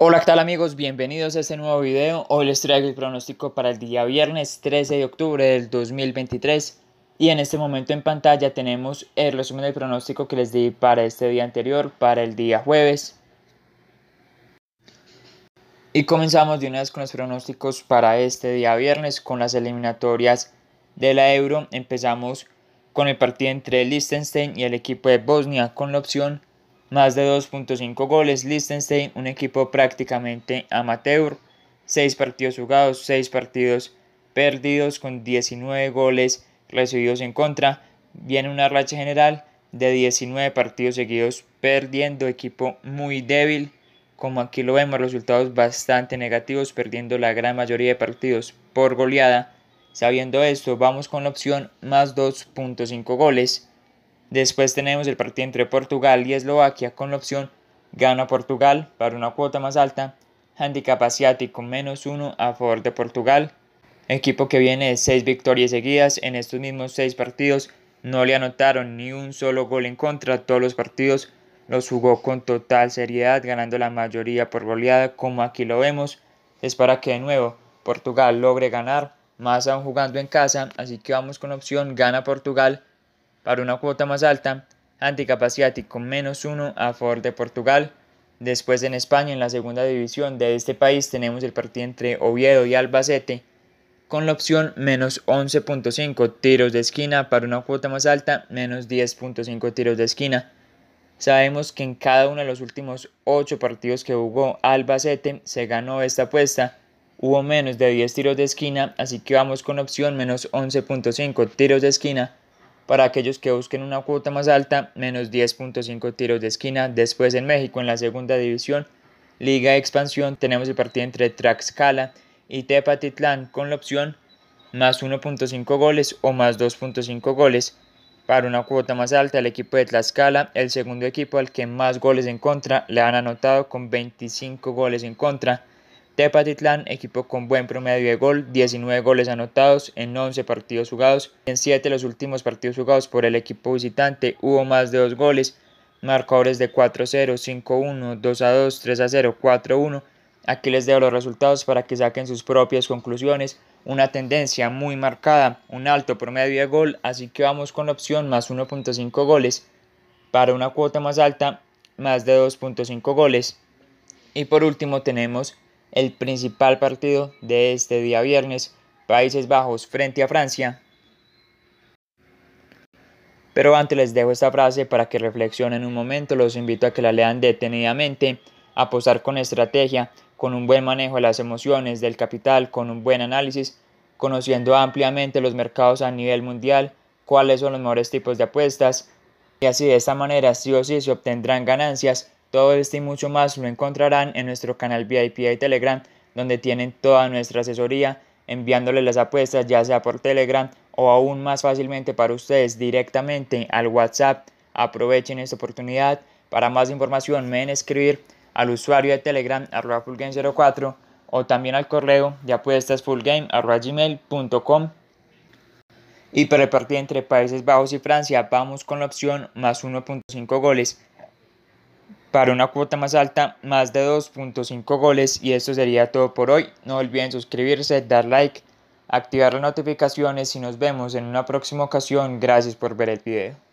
Hola, ¿qué tal amigos? Bienvenidos a este nuevo video. Hoy les traigo el pronóstico para el día viernes 13 de octubre del 2023. Y en este momento en pantalla tenemos el resumen del pronóstico que les di para este día anterior, para el día jueves. Y comenzamos de una vez con los pronósticos para este día viernes con las eliminatorias de la Euro. Empezamos con el partido entre Liechtenstein y el equipo de Bosnia con la opción más de 2.5 goles. Liechtenstein, un equipo prácticamente amateur, 6 partidos jugados, 6 partidos perdidos con 19 goles recibidos en contra. Viene una racha general de 19 partidos seguidos perdiendo, equipo muy débil. Como aquí lo vemos, resultados bastante negativos, perdiendo la gran mayoría de partidos por goleada. Sabiendo esto, vamos con la opción más 2.5 goles. Después tenemos el partido entre Portugal y Eslovaquia con la opción gana Portugal para una cuota más alta, handicap asiático menos uno a favor de Portugal, equipo que viene de 6 victorias seguidas en estos mismos seis partidos, no le anotaron ni un solo gol en contra, todos los partidos los jugó con total seriedad, ganando la mayoría por goleada, como aquí lo vemos, es para que de nuevo Portugal logre ganar, más aún jugando en casa, así que vamos con opción gana Portugal para una cuota más alta, Anticapacity con menos 1 a favor de Portugal. Después en España, en la segunda división de este país, tenemos el partido entre Oviedo y Albacete con la opción menos 11.5 tiros de esquina para una cuota más alta, menos 10.5 tiros de esquina. Sabemos que en cada uno de los últimos 8 partidos que jugó Albacete se ganó esta apuesta. Hubo menos de 10 tiros de esquina, así que vamos con opción menos 11.5 tiros de esquina para aquellos que busquen una cuota más alta, menos 10.5 tiros de esquina. Después en México, en la segunda división, Liga de Expansión, tenemos el partido entre Traxcala y Tepatitlán con la opción más 1.5 goles o más 2.5 goles. Para una cuota más alta, el equipo de Tlaxcala, el segundo equipo al que más goles en contra, le han anotado con 25 goles en contra. Tepatitlán, equipo con buen promedio de gol, 19 goles anotados en 11 partidos jugados. En 7 de los últimos partidos jugados por el equipo visitante hubo más de 2 goles, marcadores de 4-0, 5-1, 2-2, 3-0, 4-1. Aquí les dejo los resultados para que saquen sus propias conclusiones. Una tendencia muy marcada, un alto promedio de gol, así que vamos con la opción más 1.5 goles. Para una cuota más alta, más de 2.5 goles. Y por último tenemos el principal partido de este día viernes, Países Bajos frente a Francia. Pero antes les dejo esta frase para que reflexionen un momento, los invito a que la lean detenidamente, apostar con estrategia, con un buen manejo de las emociones, del capital, con un buen análisis, conociendo ampliamente los mercados a nivel mundial, cuáles son los mejores tipos de apuestas, y así de esta manera sí o sí se obtendrán ganancias todo esto y mucho más lo encontrarán en nuestro canal VIP y Telegram, donde tienen toda nuestra asesoría, enviándoles las apuestas ya sea por Telegram o aún más fácilmente para ustedes directamente al WhatsApp. Aprovechen esta oportunidad. Para más información, me a escribir al usuario de Telegram arroba fullgame04 o también al correo de apuestas fullgame Y para el partido entre Países Bajos y Francia, vamos con la opción más 1.5 goles para una cuota más alta, más de 2.5 goles. Y esto sería todo por hoy. No olviden suscribirse, dar like, activar las notificaciones y nos vemos en una próxima ocasión. Gracias por ver el video.